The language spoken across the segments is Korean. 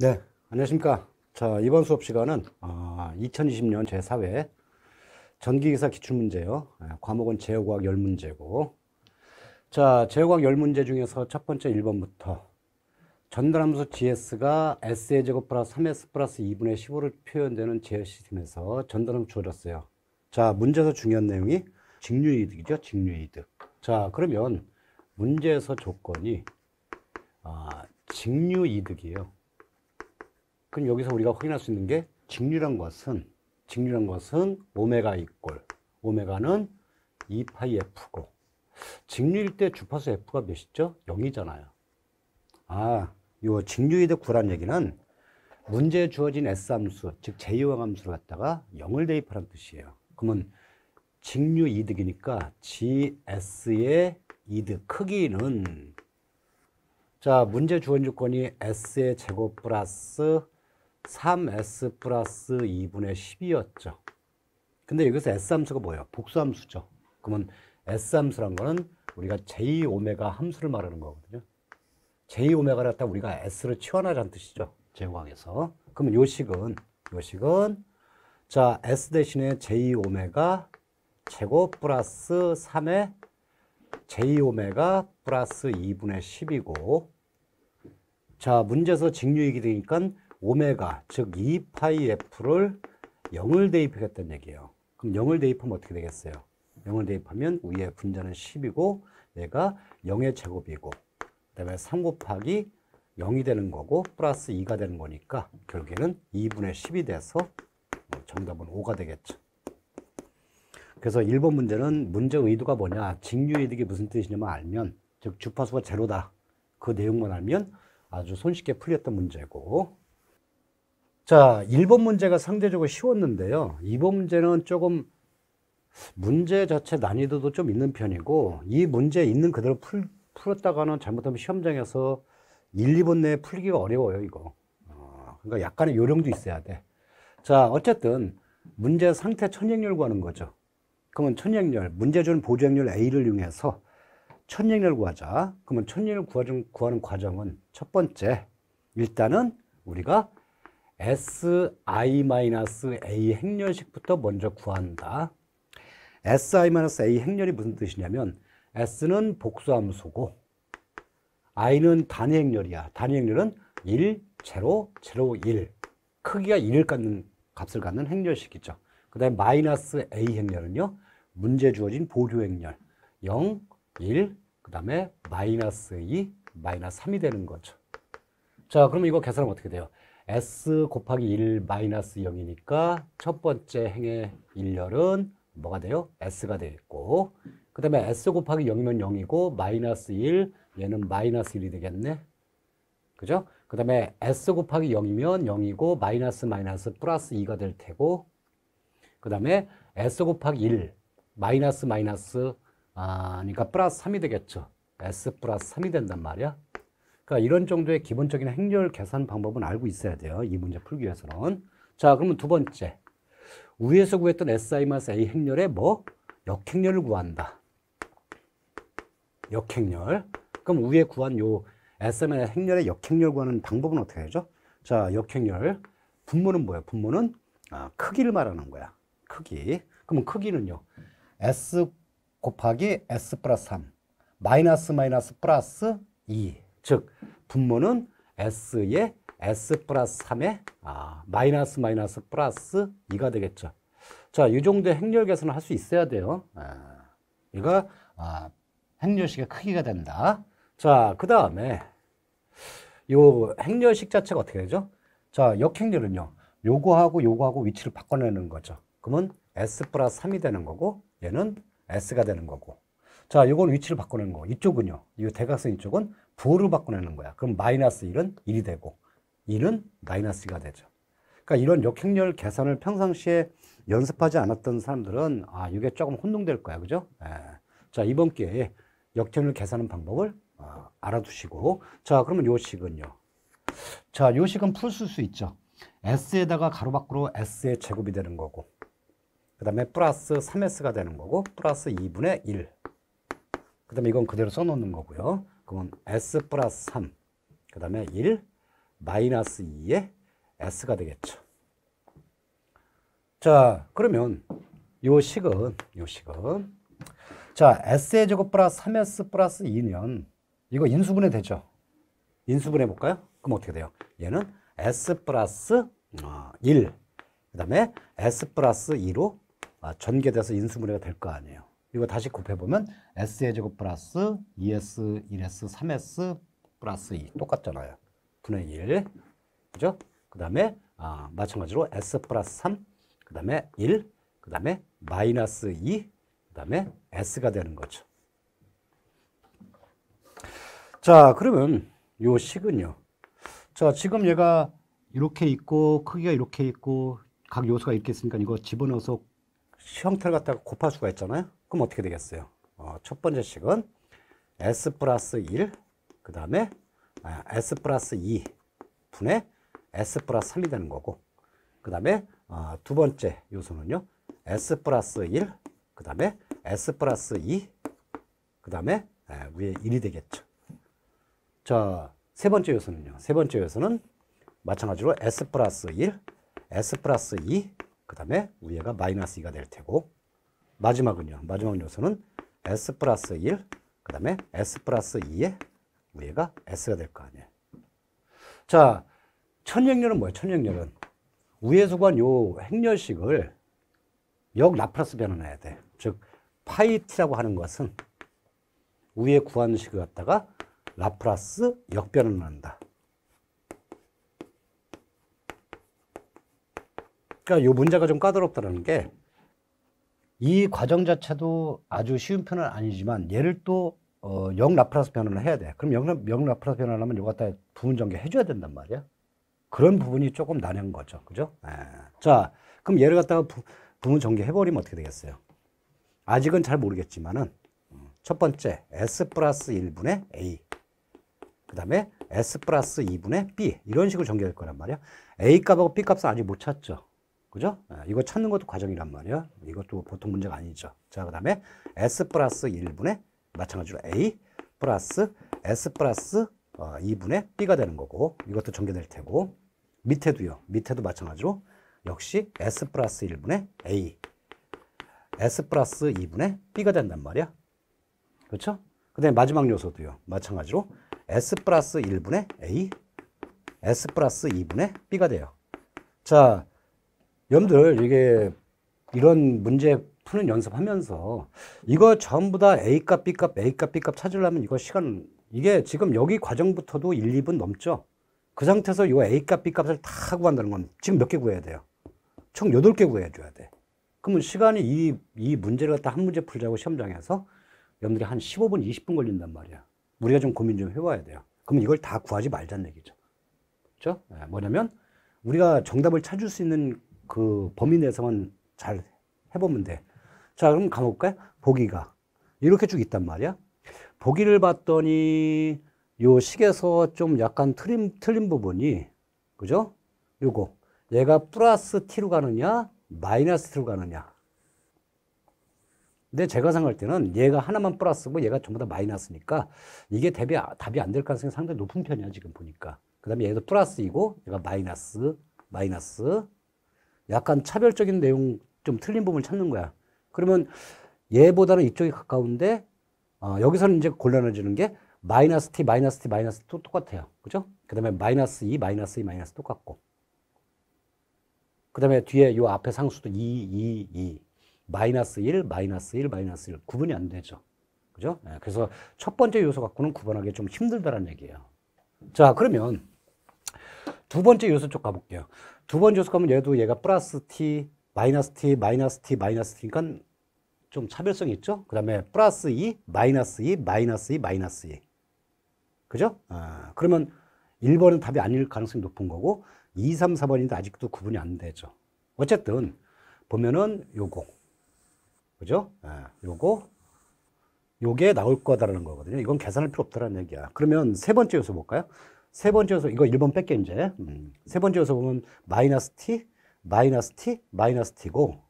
네, 안녕하십니까. 자, 이번 수업 시간은 아, 2020년 제4회 전기기사 기출문제요. 네, 과목은 제어과학 1문제고 자, 제어과학 1문제 중에서 첫 번째 1번부터 전달함수 GS가 S의 제곱 플러스 3S 플러스 2분의 15를 표현되는 제어 시스템에서 전달함수 주어어요 자, 문제에서 중요한 내용이 직류이득이죠. 직류이득. 자, 그러면 문제에서 조건이 아, 직류이득이에요. 그럼 여기서 우리가 확인할 수 있는 게 직류란 것은 직류란 것은 오메가 이꼴 오메가는 2파이 F고 직류일 때 주파수 F가 몇이죠? 0이잖아요. 아, 요 직류에 대 9란 얘기는 문제에 주어진 S함수, 즉제이 함수를 갖다가 0을 대입하라는 뜻이에요. 그러면 직류 이득이니까 GS의 이득 크기는 자 문제 주원 조건이 S의 제곱 플러스 3s 플러스 2분의 10이었죠. 근데 여기서 s함수가 뭐예요? 복수함수죠. 그러면 s함수란 거는 우리가 j-오메가 함수를 말하는 거거든요. j-오메가를 갖다 우리가 s를 치환하자는 뜻이죠. 제곱에서 그러면 요 식은, 요 식은 자, s 대신에 j-오메가 제곱 플러스 3의 j-오메가 플러스 2분의 10이고 자, 문제에서 직류이기 되니까 오메가 즉 2파이 F를 0을 대입했던 얘기예요. 그럼 0을 대입하면 어떻게 되겠어요? 0을 대입하면 위에 분자는 10이고 얘가 0의 제곱이고 그다음에 3 곱하기 0이 되는 거고 플러스 2가 되는 거니까 결국에는 2분의 10이 돼서 뭐 정답은 5가 되겠죠. 그래서 1번 문제는 문제 의도가 뭐냐 직류이득이 무슨 뜻이냐면 알면 즉 주파수가 제로다 그 내용만 알면 아주 손쉽게 풀렸던 문제고 자, 1번 문제가 상대적으로 쉬웠는데요. 2번 문제는 조금 문제 자체 난이도도 좀 있는 편이고 이 문제 있는 그대로 풀, 풀었다가는 잘못하면 시험장에서 1, 2번 내에 풀기가 어려워요, 이거. 어, 그러니까 약간의 요령도 있어야 돼. 자, 어쨌든 문제 상태 천행률 구하는 거죠. 그러면 천행률, 문제 주는 보조행률 A를 이용해서 천행률 구하자. 그러면 천행률 구 구하는 과정은 첫 번째, 일단은 우리가 si-a 행렬식부터 먼저 구한다. si-a 행렬이 무슨 뜻이냐면 s는 복수함수고 i는 단위 행렬이야. 단위 행렬은 1, 제로, 제로, 1. 크기가 1을 갖는 값을 갖는 행렬식이죠. 그 다음에 마이너스 a 행렬은요. 문제 주어진 보류 행렬 0, 1, 그 다음에 마이너스 2, 마이너스 3이 되는 거죠. 자, 그러 이거 계산하면 어떻게 돼요? s 곱하기 1 마이너스 0이니까 첫 번째 행의 일렬은 뭐가 돼요? s가 되겠고 그 다음에 s 곱하기 0이면 0이고 마이너스 1 얘는 마이너스 1이 되겠네. 그죠? 그 다음에 s 곱하기 0이면 0이고 마이너스 마이너스 플러스 2가 될 테고 그 다음에 s 곱하기 1 마이너스 마이너스 아, 그러니까 플러스 3이 되겠죠. s 플러스 3이 된단 말이야. 그러니까 이런 정도의 기본적인 행렬 계산 방법은 알고 있어야 돼요. 이 문제 풀기 위해서는. 자, 그러면 두 번째. 위에서 구했던 SI-A 행렬의 뭐? 역행렬을 구한다. 역행렬. 그럼 위에 구한 요 SM의 행렬의 역행렬 구하는 방법은 어떻게 되죠? 자, 역행렬. 분모는 뭐야? 분모는 아, 크기를 말하는 거야. 크기. 그러면 크기는요. S 곱하기 S 플러스 3. 마이너스 마이너스 플러스 2. 즉 분모는 S의 S 플러스 3의 아, 마이너스 마이너스 플러스 2가 되겠죠. 자, 이 정도의 행렬 계산을 할 수 있어야 돼요. 아, 이거 아, 행렬식의 크기가 된다. 자, 그 다음에 이 행렬식 자체가 어떻게 되죠? 자, 역행렬은요. 요거하고 요거하고 위치를 바꿔내는 거죠. 그러면 S 플러스 3이 되는 거고 얘는 S가 되는 거고 자, 요건 위치를 바꿔내는 거. 이쪽은요. 이 대각선 이쪽은 부호를 바꿔내는 거야. 그럼 마이너스 1은 1이 되고 2는 마이너스 2가 되죠. 그러니까 이런 역행렬 계산을 평상시에 연습하지 않았던 사람들은 아 이게 조금 혼동될 거야. 그죠? 예. 자 이번 기회에 역행렬 계산하는 방법을 어, 알아두시고 자 그러면 요 식은요. 자, 요 식은 풀 수 있죠. s에다가 가로 밖으로 s의 제곱이 되는 거고 그 다음에 플러스 3s가 되는 거고 플러스 2분의 1그 다음에 이건 그대로 써놓는 거고요. 그러면 S 플러스 3, 그 다음에 1 마이너스 2에 S가 되겠죠. 자, 그러면 요 식은, 요 식은, 자, S의 제곱 플러스 3S 플러스 2면 이거 인수분해 되죠? 인수분해 볼까요? 그럼 어떻게 돼요? 얘는 S 플러스 1, 아, 그 다음에 S 플러스 2로 아, 전개돼서 인수분해가 될 거 아니에요. 그리고 다시 곱해보면 S의 제곱 플러스 2S, 1S, 3S 플러스 2 e. 똑같잖아요. 분의 1. 그죠? 그 다음에 아, 마찬가지로 S 플러스 3, 그 다음에 1, 그 다음에 마이너스 2, 그 다음에 S가 되는 거죠. 자, 그러면 요 식은요. 자, 지금 얘가 이렇게 있고 크기가 이렇게 있고 각 요소가 이렇게 있으니까 이거 집어넣어서 형태를 갖다가 곱할 수가 있잖아요. 그럼 어떻게 되겠어요? 어, 첫 번째 식은 s 플러스 1, 그 다음에 아, s 플러스 2 분의 s 플러스 3이 되는 거고 그 다음에 어, 두 번째 요소는요. s 플러스 1, 그 다음에 s 플러스 2, 그 다음에 위에 1이 되겠죠. 자, 세 번째 요소는요. 세 번째 요소는 마찬가지로 s 플러스 1, s 플러스 2, 그 다음에 위에가 마이너스 2가 될 테고 마지막은요. 마지막 요소는 S 플러스 1, 그 다음에 S 플러스 2에 우리가 S가 될 거 아니에요. 자, 천역렬은 뭐예요? 천역렬은 우회수관 요 행렬식을 역 라플라스 변환해야 돼. 즉 파이티라고 하는 것은 우에 구한 식을 갖다가 라플라스 역변환을 한다. 그러니까 요 문제가 좀 까다롭다는 게이 과정 자체도 아주 쉬운 편은 아니지만 얘를 또 어, 영 라플라스 변환을 해야 돼. 그럼 영, 영 라플라스 변환을 하면 이거 갖다 부분 전개 해줘야 된단 말이야. 그런 부분이 조금 나한 거죠. 그죠? 에. 예. 자, 그럼 얘를 갖다가 부, 부분 전개 해버리면 어떻게 되겠어요? 아직은 잘 모르겠지만은 음, 첫 번째 s 플러스 1분의 a 그 다음에 s 플러스 2분의 b 이런 식으로 전개될 거란 말이야 a 값하고 b 값은 아직 못 찾죠 그죠? 아, 이거 찾는 것도 과정이란 말이야. 이것도 보통 문제가 아니죠. 자, 그 다음에 S 플러스 1분의 마찬가지로 A 플러스 S 플러스 2분의 어, B가 되는 거고 이것도 전개될 테고 밑에도요. 밑에도 마찬가지로 역시 S 플러스 1분의 A S 플러스 2분의 B가 된단 말이야. 그렇죠? 그 다음에 마지막 요소도요. 마찬가지로 S 플러스 1분의 A S 플러스 2분의 B가 돼요. 자, 여러분들 이게 이런 문제 푸는 연습하면서 이거 전부 다 A값, B값, A값, B값 찾으려면 이거 시간 이게 지금 여기 과정부터도 1, 2분 넘죠. 그 상태에서 이거 A값, B값을 다 구한다는 건 지금 몇 개 구해야 돼요? 총 8개 구해줘야 돼. 그러면 시간이 이, 이 문제를 갖다 한 문제 풀자고 시험장에서 여러분들이 한 15분, 20분 걸린단 말이야. 우리가 좀 고민 좀 해봐야 돼요. 그러면 이걸 다 구하지 말자는 얘기죠. 그렇죠? 네, 뭐냐면 우리가 정답을 찾을 수 있는 그 범위 내에서만 잘 해보면 돼. 자, 그럼 감옥 가 보기가. 이렇게 쭉 있단 말이야. 보기를 봤더니 요 식에서 좀 약간 틀린, 틀린 부분이, 그죠? 요거. 얘가 플러스 t로 가느냐, 마이너스 t로 가느냐. 근데 제가 생각할 때는 얘가 하나만 플러스고 얘가 전부 다 마이너스니까 이게 답이, 답이 안 될 가능성이 상당히 높은 편이야, 지금 보니까. 그 다음에 얘도 플러스이고 얘가 마이너스, 마이너스, 약간 차별적인 내용 좀 틀린 부분을 찾는 거야. 그러면 얘보다는 이쪽이 가까운데 어, 여기서는 이제 곤란해지는 게 마이너스 t 마이너스 t 마이너스 t 똑같아요. 그죠? 그다음에 마이너스 2 e, 마이너스 2 e, 마이너스 e 똑같고. 그다음에 뒤에 요 앞에 상수도 2 2 2 마이너스 1 마이너스 1 마이너스 1 구분이 안 되죠. 그죠? 네, 그래서 첫 번째 요소 갖고는 구분하기 좀 힘들다라는 얘기예요. 자, 그러면 두 번째 요소 쪽 가볼게요. 두번 조속하면 얘도 얘가 플러스 t, 마이너스 t, 마이너스 t, 마이너스 t. 그러니까 좀 차별성이 있죠? 그 다음에 플러스 2, e, 마이너스 2, e, 마이너스 2, e, 마이너스 2. 그죠? 아, 그러면 1번은 답이 아닐 가능성이 높은 거고 2, 3, 4번인데 아직도 구분이 안 되죠. 어쨌든 보면은 요거. 그죠? 아, 요거. 요게 나올 거다라는 거거든요. 이건 계산할 필요 없다라는 얘기야. 그러면 세 번째 요소 볼까요? 세 번째 요소, 이거 1번 뺄게, 이제. 음. 세 번째 요소 보면 마이너스 t, 마이너스 t, 마이너스 t고,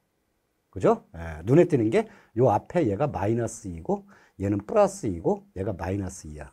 그죠? 예, 눈에 띄는 게 요 앞에 얘가 마이너스 이고 얘는 플러스 이고 얘가 마이너스 이야